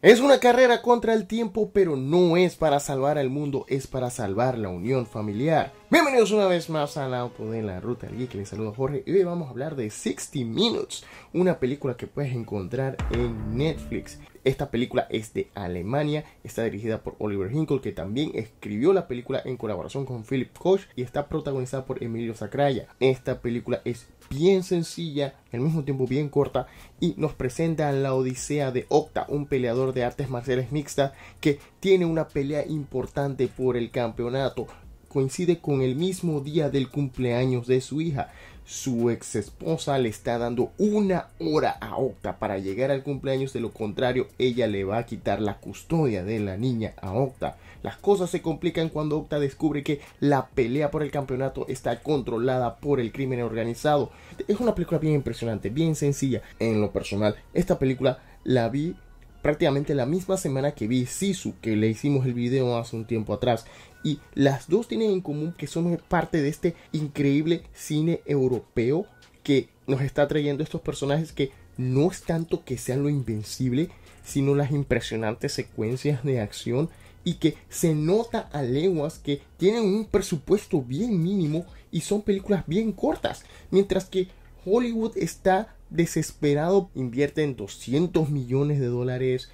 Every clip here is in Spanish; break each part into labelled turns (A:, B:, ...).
A: Es una carrera contra el tiempo, pero no es para salvar al mundo, es para salvar la unión familiar. Bienvenidos una vez más al auto de la ruta del geek, les saludo Jorge y hoy vamos a hablar de 60 Minutes, una película que puedes encontrar en Netflix. Esta película es de Alemania, está dirigida por Oliver Hinkle, que también escribió la película en colaboración con Philip Koch y está protagonizada por Emilio Sacraya. Esta película es bien sencilla, al mismo tiempo bien corta, y nos presenta la odisea de Octa, un peleador de artes marciales mixtas que tiene una pelea importante por el campeonato. Coincide con el mismo día del cumpleaños de su hija su ex esposa le está dando una hora a Octa para llegar al cumpleaños, de lo contrario ella le va a quitar la custodia de la niña a Octa. Las cosas se complican cuando Octa descubre que la pelea por el campeonato está controlada por el crimen organizado. Es una película bien impresionante, bien sencilla. En lo personal, esta película la vi prácticamente la misma semana que vi Sisu, que le hicimos el video hace un tiempo atrás. Y las dos tienen en común que somos parte de este increíble cine europeo que nos está trayendo estos personajes que no es tanto que sean lo invencible, sino las impresionantes secuencias de acción y que se nota a leguas que tienen un presupuesto bien mínimo y son películas bien cortas, mientras que Hollywood está desesperado invierte en 200 millones de dólares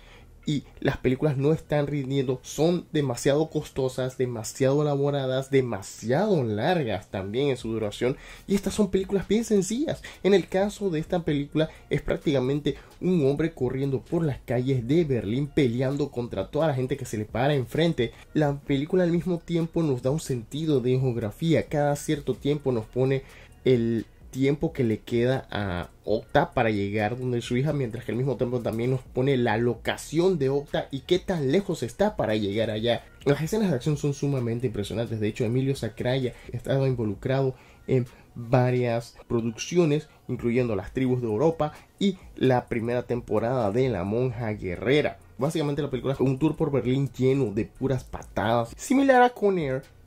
A: y las películas no están rindiendo, son demasiado costosas, demasiado elaboradas, demasiado largas también en su duración. Y estas son películas bien sencillas. En el caso de esta película es prácticamente un hombre corriendo por las calles de Berlín peleando contra toda la gente que se le para enfrente. La película al mismo tiempo nos da un sentido de geografía. Cada cierto tiempo nos pone el tiempo que le queda a Octa para llegar donde su hija, mientras que al mismo tiempo también nos pone la locación de Octa y qué tan lejos está para llegar allá. Las escenas de acción son sumamente impresionantes, de hecho Emilio Sacraya estaba involucrado en varias producciones, incluyendo Las Tribus de Europa y la primera temporada de La Monja Guerrera. Básicamente la película es un tour por Berlín lleno de puras patadas. Similar a Con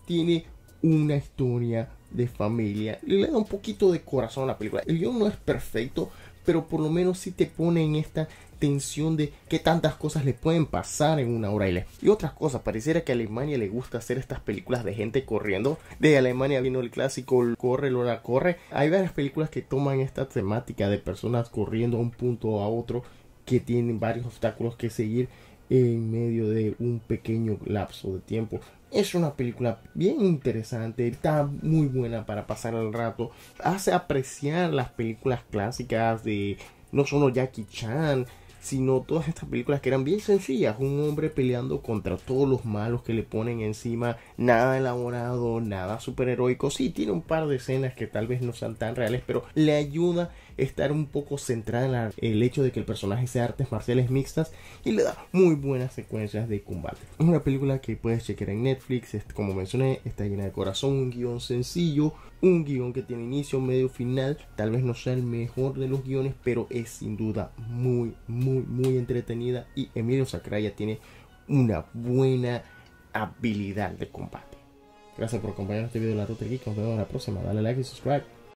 A: tiene una historia de familia, le da un poquito de corazón a la película. El guión no es perfecto, pero por lo menos sí te pone en esta tensión de que tantas cosas le pueden pasar en una hora y le... Y otras cosas, pareciera que a Alemania le gusta hacer estas películas de gente corriendo. De Alemania vino el clásico Corre, Lola, corre. Hay varias películas que toman esta temática de personas corriendo a un punto a otro que tienen varios obstáculos que seguir en medio de un pequeño lapso de tiempo. Es una película bien interesante, está muy buena para pasar el rato, hace apreciar las películas clásicas de no solo Jackie Chan, sino todas estas películas que eran bien sencillas, un hombre peleando contra todos los malos que le ponen encima, nada elaborado, nada superheroico, sí tiene un par de escenas que tal vez no sean tan reales, pero le ayuda estar un poco centrada en el hecho de que el personaje sea artes marciales mixtas y le da muy buenas secuencias de combate. Es una película que puedes chequear en Netflix, como mencioné, está llena de corazón, un guión sencillo, un guión que tiene inicio, medio, final, tal vez no sea el mejor de los guiones, pero es sin duda muy, muy, muy entretenida y Emilio Sacraya tiene una buena habilidad de combate. Gracias por acompañarnos este video de la Ruta Geek. Nos vemos en la próxima. Dale like y subscribe.